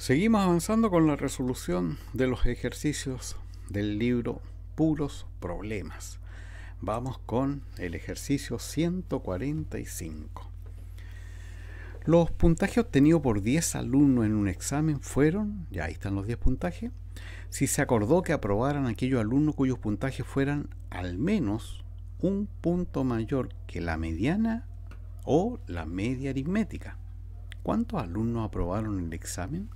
Seguimos avanzando con la resolución de los ejercicios del libro Puros Problemas. Vamos con el ejercicio 145. Los puntajes obtenidos por 10 alumnos en un examen fueron, ya ahí están los 10 puntajes, si se acordó que aprobaran aquellos alumnos cuyos puntajes fueran al menos un punto mayor que la mediana o la media aritmética. ¿Cuántos alumnos aprobaron el examen?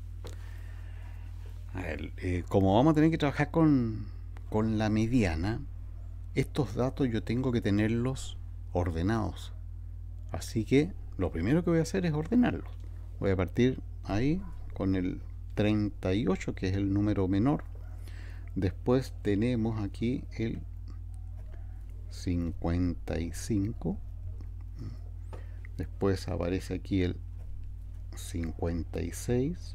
Eh, como vamos a tener que trabajar con, con la mediana, estos datos yo tengo que tenerlos ordenados. Así que lo primero que voy a hacer es ordenarlos. Voy a partir ahí con el 38, que es el número menor. Después tenemos aquí el 55. Después aparece aquí el 56.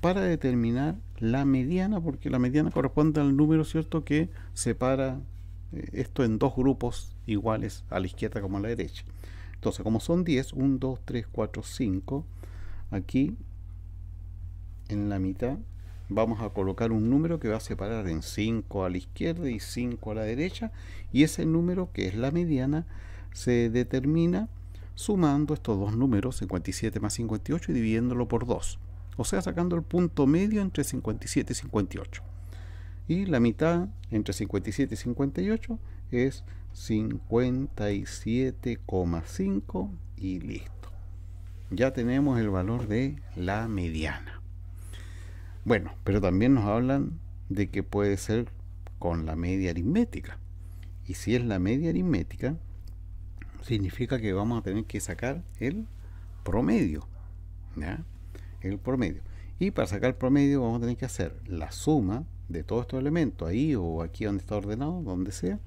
para determinar la mediana, porque la mediana corresponde al número cierto que separa eh, esto en dos grupos iguales a la izquierda como a la derecha. Entonces, como son 10, 1, 2, 3, 4, 5, aquí en la mitad vamos a colocar un número que va a separar en 5 a la izquierda y 5 a la derecha y ese número que es la mediana se determina sumando estos dos números 57 más 58 y dividiéndolo por 2 o sea, sacando el punto medio entre 57 y 58. Y la mitad entre 57 y 58 es 57,5 y listo. Ya tenemos el valor de la mediana. Bueno, pero también nos hablan de que puede ser con la media aritmética. Y si es la media aritmética, significa que vamos a tener que sacar el promedio. ¿ya? el promedio. Y para sacar el promedio vamos a tener que hacer la suma de todos estos elementos, ahí o aquí donde está ordenado, donde sea,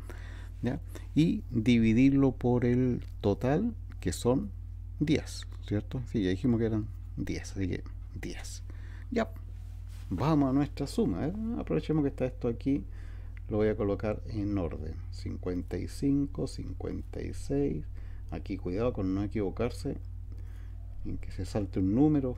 y dividirlo por el total, que son 10, ¿cierto? Sí, ya dijimos que eran 10, así que 10. Ya, vamos a nuestra suma. ¿eh? Aprovechemos que está esto aquí, lo voy a colocar en orden. 55, 56, aquí cuidado con no equivocarse, en que se salte un número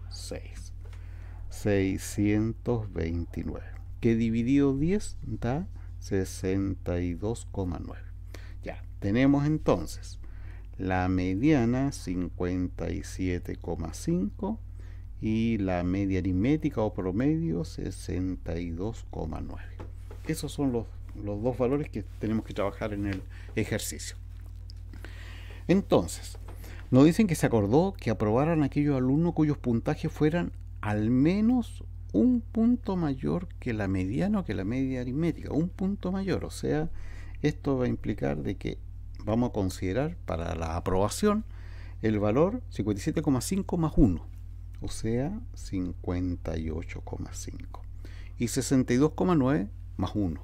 6. 629. Que dividido 10 da 62,9. Ya, tenemos entonces la mediana 57,5 y la media aritmética o promedio 62,9. Esos son los, los dos valores que tenemos que trabajar en el ejercicio. Entonces, nos dicen que se acordó que aprobaran aquellos alumnos cuyos puntajes fueran al menos un punto mayor que la mediana o que la media aritmética, un punto mayor. O sea, esto va a implicar de que vamos a considerar para la aprobación el valor 57,5 más 1, o sea, 58,5. Y 62,9 más 1,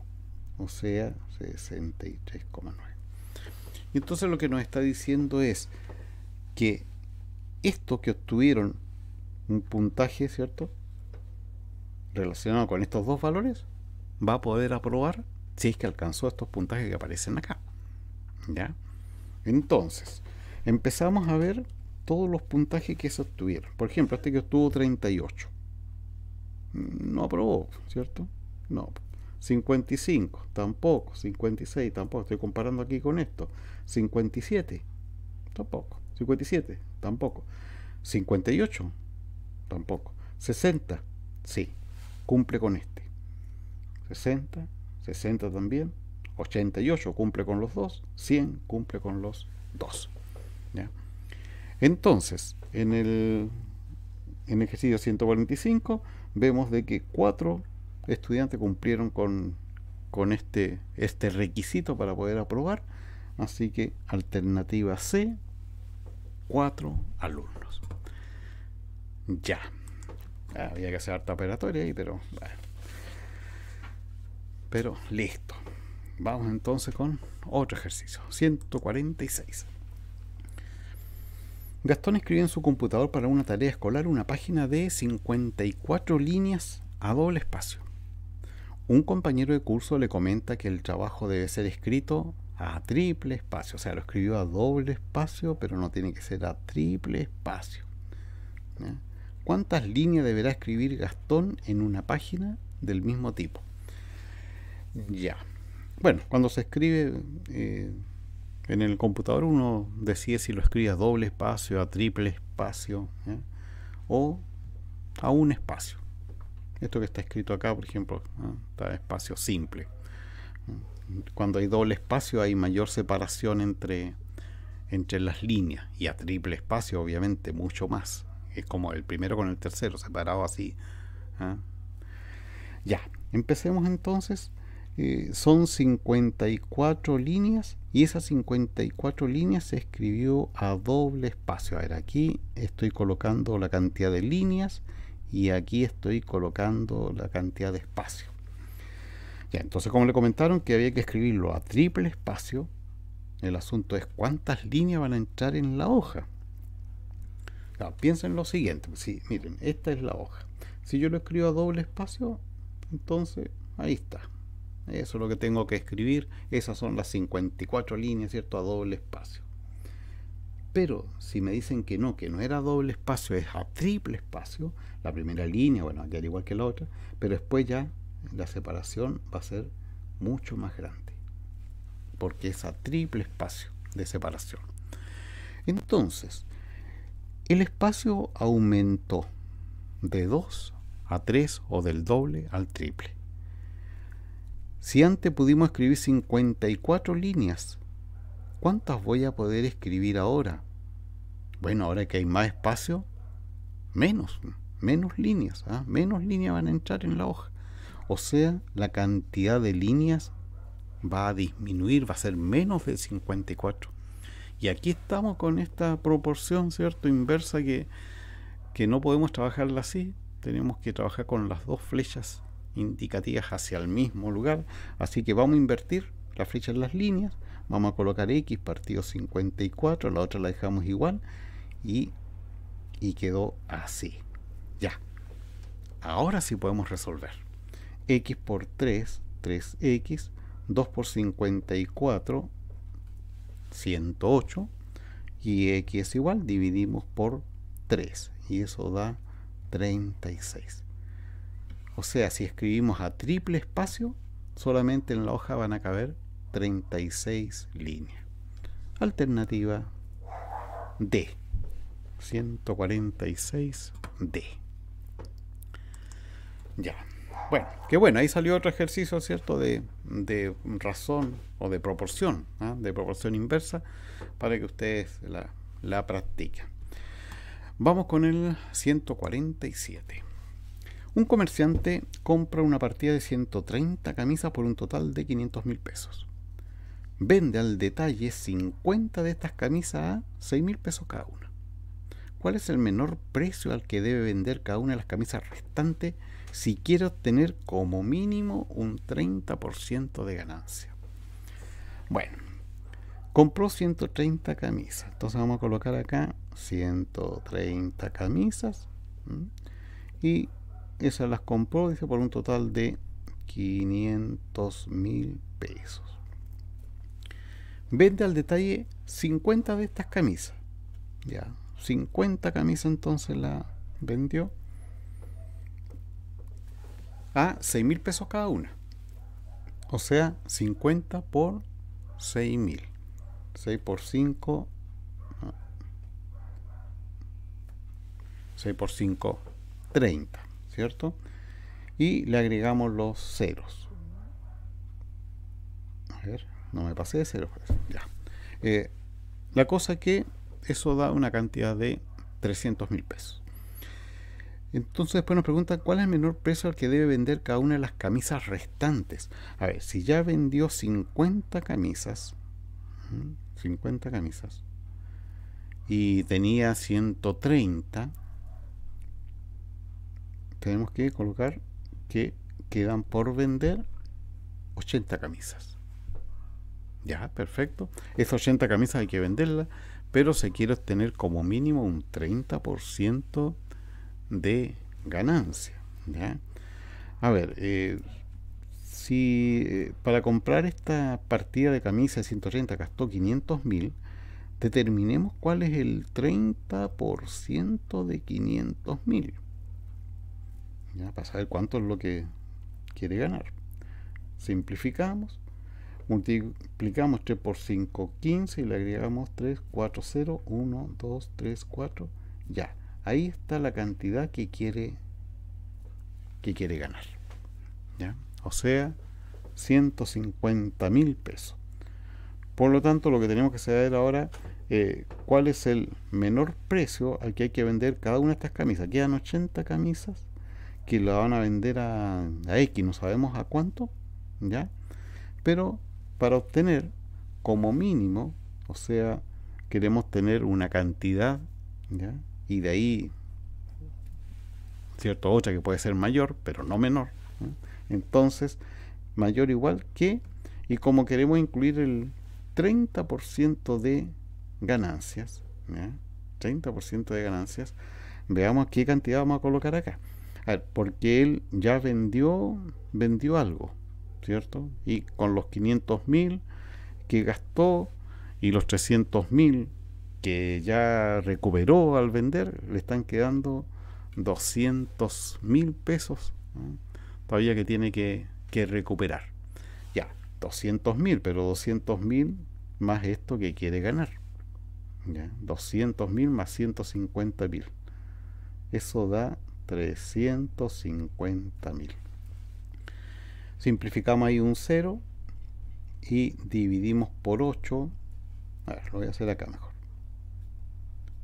o sea, 63,9. Y entonces lo que nos está diciendo es, que esto que obtuvieron un puntaje, ¿cierto? Relacionado con estos dos valores, va a poder aprobar si es que alcanzó estos puntajes que aparecen acá. ¿Ya? Entonces, empezamos a ver todos los puntajes que se obtuvieron. Por ejemplo, este que obtuvo 38. No aprobó, ¿cierto? No. 55, tampoco. 56, tampoco. Estoy comparando aquí con esto. 57, tampoco. 57, tampoco. 58, tampoco. 60, sí, cumple con este. 60, 60 también. 88 cumple con los dos. 100 cumple con los dos. Entonces, en el, en el ejercicio 145 vemos de que cuatro estudiantes cumplieron con, este, este requisito para poder aprobar. Así que alternativa C cuatro alumnos. Ya. Ah, había que hacer harta operatoria ahí, pero Pero listo. Vamos entonces con otro ejercicio. 146. Gastón escribe en su computador para una tarea escolar una página de 54 líneas a doble espacio. Un compañero de curso le comenta que el trabajo debe ser escrito a triple espacio. O sea, lo escribió a doble espacio, pero no tiene que ser a triple espacio. ¿Eh? ¿Cuántas líneas deberá escribir Gastón en una página del mismo tipo? Ya. Bueno, cuando se escribe eh, en el computador uno decide si lo escribe a doble espacio, a triple espacio ¿eh? o a un espacio. Esto que está escrito acá, por ejemplo, está está espacio simple cuando hay doble espacio hay mayor separación entre, entre las líneas y a triple espacio obviamente mucho más. Es como el primero con el tercero, separado así. ¿ah? Ya, empecemos entonces. Eh, son 54 líneas y esas 54 líneas se escribió a doble espacio. A ver, aquí estoy colocando la cantidad de líneas y aquí estoy colocando la cantidad de espacio. Ya, entonces, como le comentaron, que había que escribirlo a triple espacio. El asunto es cuántas líneas van a entrar en la hoja. piensen lo siguiente. Si, miren, esta es la hoja. Si yo lo escribo a doble espacio, entonces ahí está. Eso es lo que tengo que escribir. Esas son las 54 líneas, ¿cierto? A doble espacio. Pero si me dicen que no, que no era doble espacio, es a triple espacio, la primera línea, bueno, ya era igual que la otra, pero después ya la separación va a ser mucho más grande, porque es a triple espacio de separación. Entonces, el espacio aumentó de 2 a 3 o del doble al triple. Si antes pudimos escribir 54 líneas, ¿cuántas voy a poder escribir ahora? Bueno, ahora que hay más espacio, menos, menos líneas, ¿ah? menos líneas van a entrar en la hoja. O sea, la cantidad de líneas va a disminuir, va a ser menos de 54. Y aquí estamos con esta proporción, ¿cierto? Inversa que, que no podemos trabajarla así. Tenemos que trabajar con las dos flechas indicativas hacia el mismo lugar. Así que vamos a invertir la flecha en las líneas. Vamos a colocar X partido 54. La otra la dejamos igual. Y, y quedó así. Ya. Ahora sí podemos resolver x por 3, 3x, 2 por 54, 108, y x es igual, dividimos por 3, y eso da 36. O sea, si escribimos a triple espacio, solamente en la hoja van a caber 36 líneas. Alternativa D. 146D. Ya. Bueno, que bueno, ahí salió otro ejercicio, ¿cierto?, de, razón o de proporción, ¿ah? de proporción inversa, para que ustedes la, la practiquen. Vamos con el 147. Un comerciante compra una partida de 130 camisas por un total de 500 mil pesos. Vende al detalle 50 de estas camisas a 6 mil pesos cada una. ¿Cuál es el menor precio al que debe vender cada una de las camisas restantes? si quiero tener como mínimo un 30% de ganancia. Bueno, compró 130 camisas. Entonces vamos a colocar acá 130 camisas. Y esas las compró, dice, por un total de 500 mil pesos. Vende al detalle 50 de estas camisas. Ya, 50 camisas entonces la vendió a 6 mil pesos cada una. O sea, 50 por 6 mil. 6 por 5. 6 por 5, 30, ¿cierto? Y le agregamos los ceros. A ver, no me pasé de ceros. Pues, eh, la cosa que eso da una cantidad de 300 mil pesos. Entonces después nos preguntan cuál es el menor precio al que debe vender cada una de las camisas restantes. A ver, si ya vendió 50 camisas, 50 camisas, y tenía 130, tenemos que colocar que quedan por vender 80 camisas. Ya, perfecto. Esas 80 camisas hay que venderlas, pero se quiere obtener como mínimo un 30% de ganancia. A ver, eh, si eh, para comprar esta partida de camisa de 130 gastó 500 mil, determinemos cuál es el 30% de 500 mil. Ya, para saber cuánto es lo que quiere ganar. Simplificamos, multiplicamos 3 por 5, 15 y le agregamos 3, 4, 0, 1, 2, 3, 4, ya ahí está la cantidad que quiere que quiere ganar. ¿ya? O sea, 150 mil pesos. Por lo tanto, lo que tenemos que saber ahora eh, cuál es el menor precio al que hay que vender cada una de estas camisas. Quedan 80 camisas que la van a vender a, a X, no sabemos a cuánto, ¿ya? Pero para obtener como mínimo, o sea, queremos tener una cantidad, ¿ya? y de ahí, ¿cierto? Otra que puede ser mayor, pero no menor. Entonces, mayor igual que, y como queremos incluir el 30% de ganancias, 30% de ganancias, veamos qué cantidad vamos a colocar acá. A ver, porque él ya vendió, vendió algo, ¿cierto? Y con los 500 mil que gastó y los 300.000 mil que ya recuperó al vender, le están quedando 200 mil pesos todavía que tiene que, recuperar. Ya, 200 mil, pero 200 mil más esto que quiere ganar. ¿ya? 200 mil más 150 mil. Eso da 350 mil. Simplificamos ahí un 0 y dividimos por 8. A ver, lo voy a hacer acá mejor.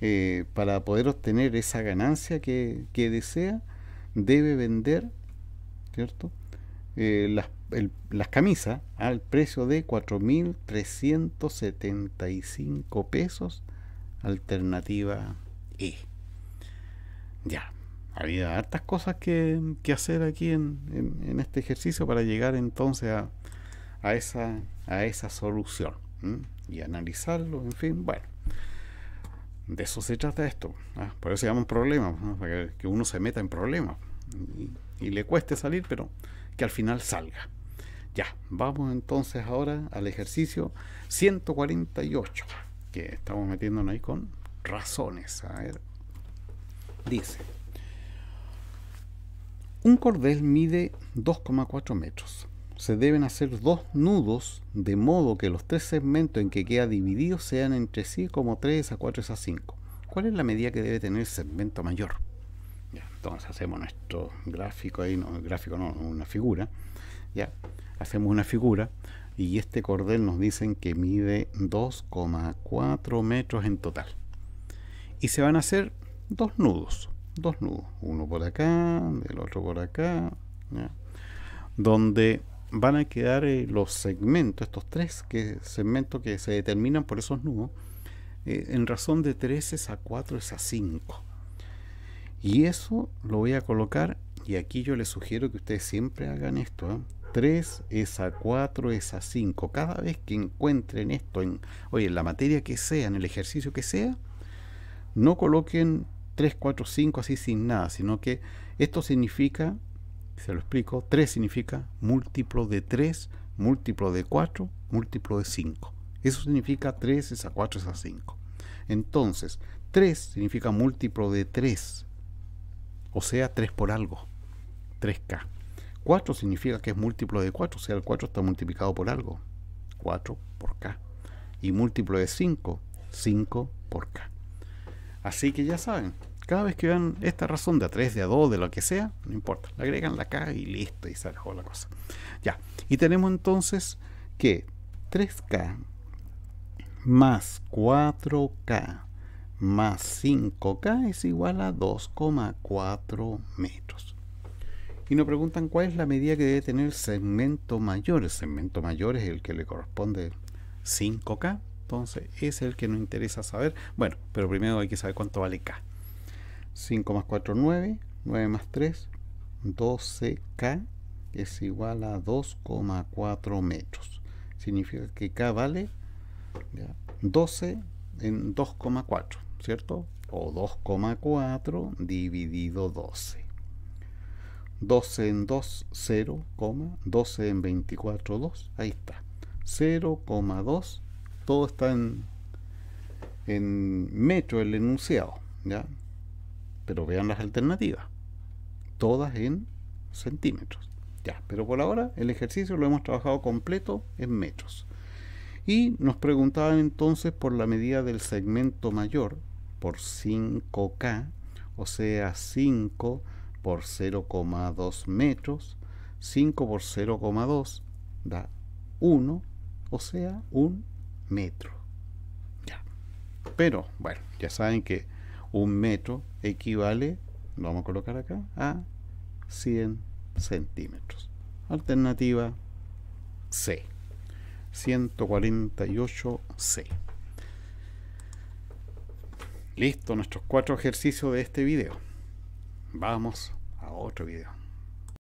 Eh, para poder obtener esa ganancia que, desea, debe vender, ¿cierto? Eh, las, camisas al precio de 4.375 pesos, alternativa E. Ya, había hartas cosas que, hacer aquí en, este ejercicio para llegar entonces a, esa, a esa solución y analizarlo, en fin, bueno. De eso se trata esto. ¿ah? Por eso se llama un problema, para que uno se meta en problemas y, y, le cueste salir, pero que al final salga. Ya, vamos entonces ahora al ejercicio 148 que estamos metiéndonos ahí con razones. A ver, dice: Un cordel mide 2,4 metros se deben hacer dos nudos de modo que los tres segmentos en que queda dividido sean entre sí como 3 a 4 a 5. ¿Cuál es la medida que debe tener el segmento mayor? entonces hacemos nuestro gráfico ahí, no, gráfico no, una figura. Ya, hacemos una figura y este cordel nos dicen que mide 2,4 metros en total. Y se van a hacer dos nudos, dos nudos, uno por acá, el otro por acá, donde van a quedar eh, los segmentos, estos tres que, segmentos que se determinan por esos nudos, eh, en razón de 3 es a 4 es a 5. Y eso lo voy a colocar, y aquí yo les sugiero que ustedes siempre hagan esto, 3 ¿eh? es a 4 es a 5. Cada vez que encuentren esto, en, oye, en la materia que sea, en el ejercicio que sea, no coloquen 3, 4, 5 así sin nada, sino que esto significa se lo explico. 3 significa múltiplo de 3, múltiplo de 4, múltiplo de 5. Eso significa 3 es a 4 es a 5. Entonces, 3 significa múltiplo de 3. O sea, 3 por algo. 3K. 4 significa que es múltiplo de 4. O sea, el 4 está multiplicado por algo. 4 por K. Y múltiplo de 5. 5 por K. Así que ya saben, cada vez que vean esta razón de a 3, de a 2, de lo que sea, no importa, le agregan la K y listo, y se acabó la cosa. Ya, y tenemos entonces que 3K más 4K más 5K es igual a 2,4 metros. Y nos preguntan cuál es la medida que debe tener el segmento mayor. El segmento mayor es el que le corresponde 5K. Entonces es el que nos interesa saber. Bueno, pero primero hay que saber cuánto vale K. 5 más 4, 9. 9 más 3, 12K es igual a 2,4 metros. Significa que K vale 12 en 2,4, ¿cierto? O 2,4 dividido 12. 12 en 2, 0, 12 en 24, 2. Ahí está. 0,2. Todo está en, en metro el enunciado, ¿ya? Pero vean las alternativas. Todas en centímetros. Ya, pero por ahora el ejercicio lo hemos trabajado completo en metros. Y nos preguntaban entonces por la medida del segmento mayor, por 5K, o sea 5 por 0,2 metros, 5 por 0,2 da 1, o sea, un metro. Pero, bueno, ya saben que un metro equivale, lo vamos a colocar acá, a 100 centímetros. Alternativa C. 148C. Listo, nuestros cuatro ejercicios de este video. Vamos a otro video.